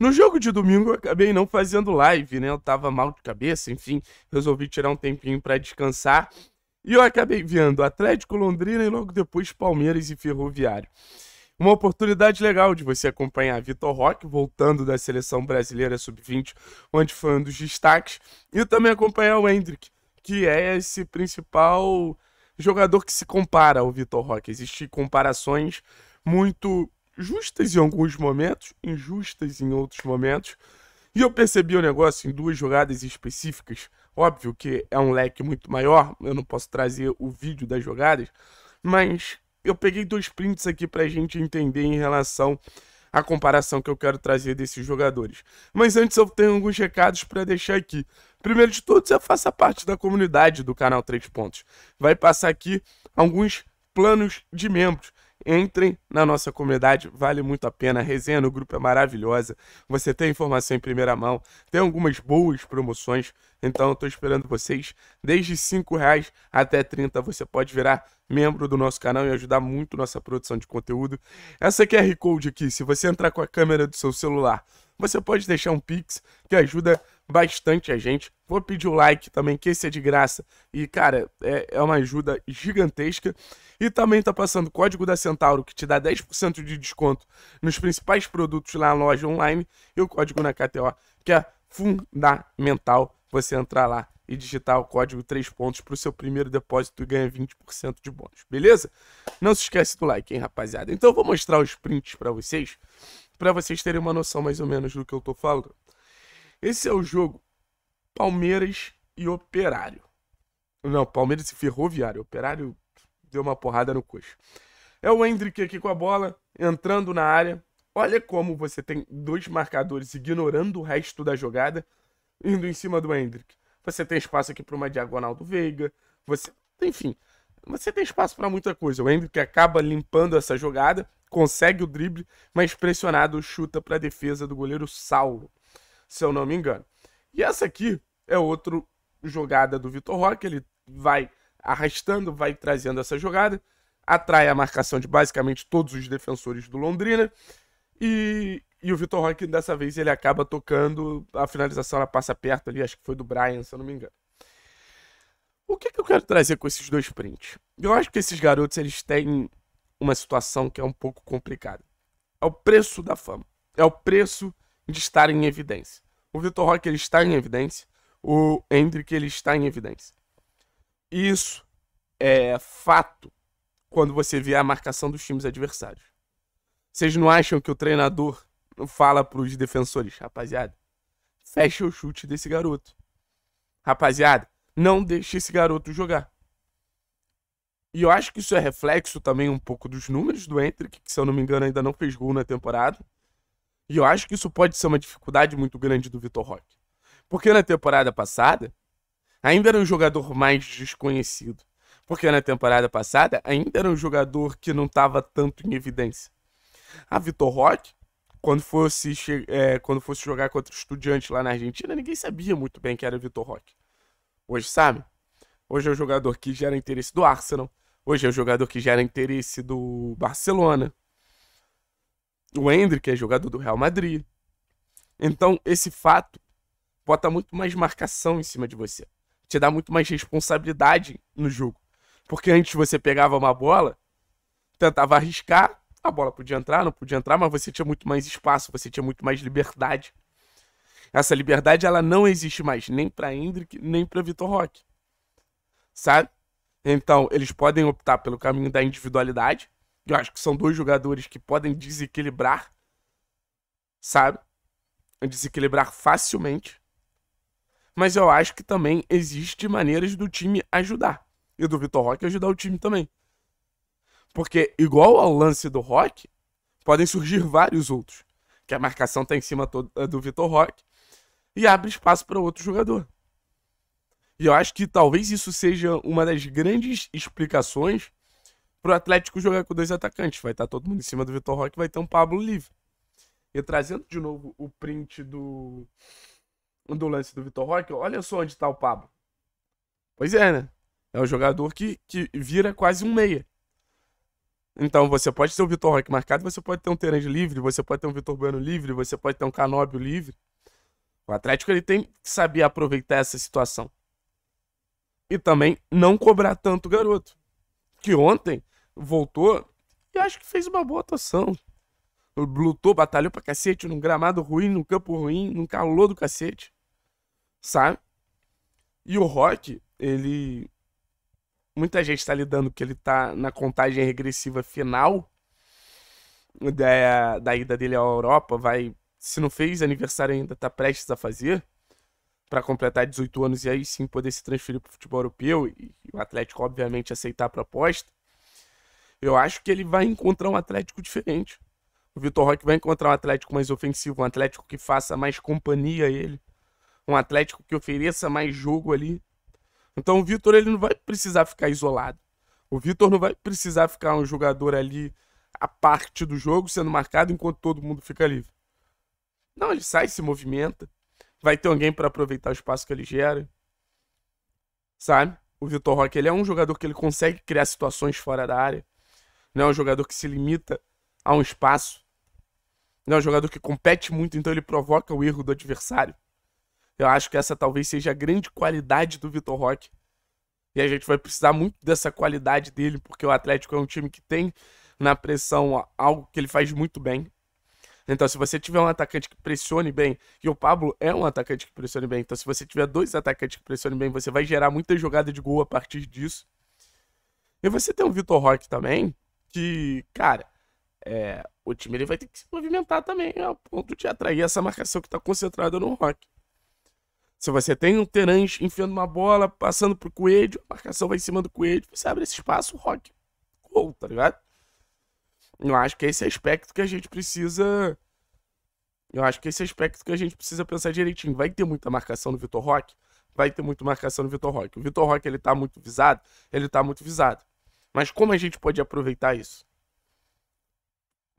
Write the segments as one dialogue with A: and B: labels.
A: No jogo de domingo eu acabei não fazendo live, né? Eu tava mal de cabeça, enfim, resolvi tirar um tempinho para descansar. E eu acabei vendo Atlético Londrina e logo depois Palmeiras e Ferroviário. Uma oportunidade legal de você acompanhar Vitor Roque voltando da seleção brasileira sub-20, onde foi um dos destaques, e também acompanhar o Hendrick, que é esse principal jogador que se compara ao Vitor Roque. Existem comparações muito justas em alguns momentos, injustas em outros momentos. E eu percebi o negócio em duas jogadas específicas. Óbvio que é um leque muito maior, eu não posso trazer o vídeo das jogadas, mas eu peguei dois prints aqui para a gente entender em relação à comparação que eu quero trazer desses jogadores. Mas antes eu tenho alguns recados para deixar aqui. Primeiro de todos, eu faça parte da comunidade do canal Três Pontos. Vai passar aqui alguns planos de membros. Entrem na nossa comunidade, vale muito a pena. A resenha no grupo é maravilhosa. Você tem informação em primeira mão, tem algumas boas promoções então estou esperando vocês. Desde R$ reais até 30 você pode virar membro do nosso canal e ajudar muito nossa produção de conteúdo. Essa QR Code aqui, se você entrar com a câmera do seu celular, você pode deixar um Pix que ajuda bastante a gente. Vou pedir o like também, que esse é de graça. E, cara, é, é uma ajuda gigantesca. E também está passando o código da Centauro, que te dá 10% de desconto nos principais produtos lá na loja online. E o código na KTO, que é fundamental você entrar lá e digitar o código 3 pontos para o seu primeiro depósito e ganha 20% de bônus, beleza? Não se esquece do like, hein, rapaziada? Então eu vou mostrar os prints para vocês, para vocês terem uma noção mais ou menos do que eu tô falando. Esse é o jogo Palmeiras e Operário. Não, Palmeiras e Ferroviário. Operário deu uma porrada no coxo. É o Hendrick aqui com a bola, entrando na área. Olha como você tem dois marcadores ignorando o resto da jogada indo em cima do Hendrick. Você tem espaço aqui para uma diagonal do Veiga. Você, enfim, você tem espaço para muita coisa. O Hendrick acaba limpando essa jogada, consegue o drible, mas pressionado chuta para a defesa do goleiro Saulo, se eu não me engano. E essa aqui é outra jogada do Vitor Roque, ele vai arrastando, vai trazendo essa jogada, atrai a marcação de basicamente todos os defensores do Londrina e e o Vitor Roque, dessa vez, ele acaba tocando. A finalização ela passa perto ali, acho que foi do Brian, se eu não me engano. O que, é que eu quero trazer com esses dois prints? Eu acho que esses garotos eles têm uma situação que é um pouco complicada. É o preço da fama. É o preço de estar em evidência. O Vitor Roque ele está em evidência. O Hendrick ele está em evidência. Isso é fato quando você vê a marcação dos times adversários. Vocês não acham que o treinador fala pros defensores, rapaziada, fecha o chute desse garoto. Rapaziada, não deixe esse garoto jogar. E eu acho que isso é reflexo também um pouco dos números do Hendrick, que se eu não me engano ainda não fez gol na temporada. E eu acho que isso pode ser uma dificuldade muito grande do Vitor Roque. Porque na temporada passada, ainda era um jogador mais desconhecido. Porque na temporada passada, ainda era um jogador que não estava tanto em evidência. A Vitor Roque quando fosse, é, quando fosse jogar contra o Estudiante lá na Argentina, ninguém sabia muito bem que era Vitor Roque. Hoje sabe? Hoje é o jogador que gera interesse do Arsenal. Hoje é o jogador que gera interesse do Barcelona. O Hendrick é jogador do Real Madrid. Então, esse fato bota muito mais marcação em cima de você. Te dá muito mais responsabilidade no jogo. Porque antes você pegava uma bola, tentava arriscar, a bola podia entrar, não podia entrar, mas você tinha muito mais espaço, você tinha muito mais liberdade. Essa liberdade ela não existe mais nem para Hendrick, nem para Vitor Roque. Sabe? Então, eles podem optar pelo caminho da individualidade. Eu acho que são dois jogadores que podem desequilibrar, sabe? Desequilibrar facilmente. Mas eu acho que também existe maneiras do time ajudar. E do Vitor Roque ajudar o time também. Porque, igual ao lance do Rock, podem surgir vários outros. Que a marcação tá em cima toda eh, do Vitor Rock e abre espaço para outro jogador. E eu acho que talvez isso seja uma das grandes explicações para o Atlético jogar com dois atacantes. Vai estar tá todo mundo em cima do Vitor Rock vai ter um Pablo livre. E trazendo de novo o print do, do lance do Vitor Rock olha só onde está o Pablo. Pois é, né? É um jogador que, que vira quase um meia. Então, você pode ter o Vitor Roque marcado, você pode ter um Terence livre, você pode ter um Vitor Bueno livre, você pode ter um Canóbio livre. O Atlético ele tem que saber aproveitar essa situação. E também não cobrar tanto o garoto. Que ontem voltou e acho que fez uma boa atuação. Lutou, batalhou pra cacete, num gramado ruim, num campo ruim, num calor do cacete. Sabe? E o Rock, ele muita gente está lidando que ele está na contagem regressiva final da, da ida dele à Europa, vai, se não fez aniversário ainda, está prestes a fazer para completar 18 anos e aí sim poder se transferir para o futebol europeu e, e o Atlético obviamente aceitar a proposta. Eu acho que ele vai encontrar um Atlético diferente. O Vitor Roque vai encontrar um Atlético mais ofensivo, um Atlético que faça mais companhia a ele, um Atlético que ofereça mais jogo ali então o Vitor ele não vai precisar ficar isolado. O Vitor não vai precisar ficar um jogador ali a parte do jogo sendo marcado enquanto todo mundo fica livre. Não, ele sai, se movimenta, vai ter alguém para aproveitar o espaço que ele gera. Sabe? O Vitor Roque ele é um jogador que ele consegue criar situações fora da área. Não é um jogador que se limita a um espaço. Não é um jogador que compete muito, então ele provoca o erro do adversário. Eu acho que essa talvez seja a grande qualidade do Vitor Roque. E a gente vai precisar muito dessa qualidade dele, porque o Atlético é um time que tem na pressão algo que ele faz muito bem. Então, se você tiver um atacante que pressione bem, e o Pablo é um atacante que pressione bem, então se você tiver dois atacantes que pressione bem, você vai gerar muita jogada de gol a partir disso. E você tem o Vitor Roque também, que, cara, é, o time ele vai ter que se movimentar também, ao ponto de atrair essa marcação que está concentrada no Roque. Se você tem um Terãs enfiando uma bola, passando pro Coelho, a marcação vai em cima do Coelho, você abre esse espaço, rock. Gol, tá ligado? Eu acho que é esse aspecto que a gente precisa. Eu acho que esse é aspecto que a gente precisa pensar direitinho. Vai ter muita marcação no Vitor rock Vai ter muita marcação no Vitor rock O Vitor Rock, ele tá muito visado? Ele tá muito visado. Mas como a gente pode aproveitar isso?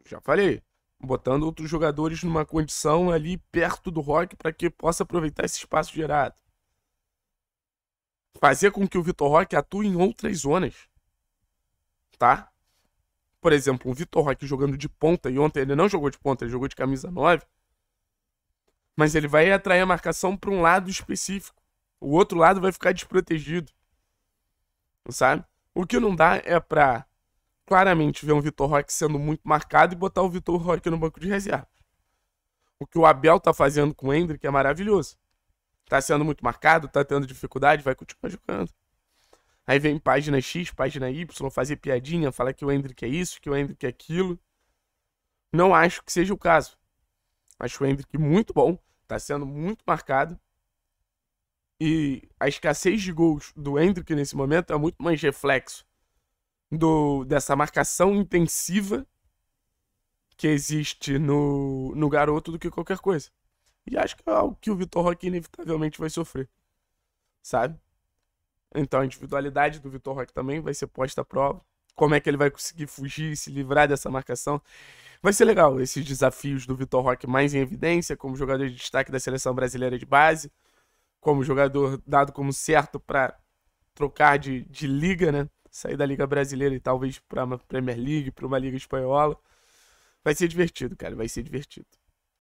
A: Já falei botando outros jogadores numa condição ali perto do Rock para que possa aproveitar esse espaço gerado. Fazer com que o Vitor Rock atue em outras zonas, tá? Por exemplo, o Vitor Rock jogando de ponta, e ontem ele não jogou de ponta, ele jogou de camisa 9, mas ele vai atrair a marcação para um lado específico. O outro lado vai ficar desprotegido, sabe? O que não dá é para claramente ver um Vitor Roque sendo muito marcado e botar o Vitor Roque no banco de reserva. O que o Abel tá fazendo com o Hendrick é maravilhoso. Tá sendo muito marcado, tá tendo dificuldade, vai continuar jogando. Aí vem página X, página Y, fazer piadinha, falar que o Hendrick é isso, que o Hendrick é aquilo. Não acho que seja o caso. Acho o Hendrick muito bom, tá sendo muito marcado. E a escassez de gols do Hendrick nesse momento é muito mais reflexo do, dessa marcação intensiva que existe no, no garoto do que qualquer coisa. E acho que é algo que o Vitor Roque inevitavelmente vai sofrer, sabe? Então a individualidade do Vitor Roque também vai ser posta à prova. Como é que ele vai conseguir fugir e se livrar dessa marcação? Vai ser legal esses desafios do Vitor Roque mais em evidência, como jogador de destaque da seleção brasileira de base, como jogador dado como certo para trocar de, de liga, né? sair da Liga Brasileira e talvez para uma Premier League, para uma Liga Espanhola. Vai ser divertido, cara, vai ser divertido.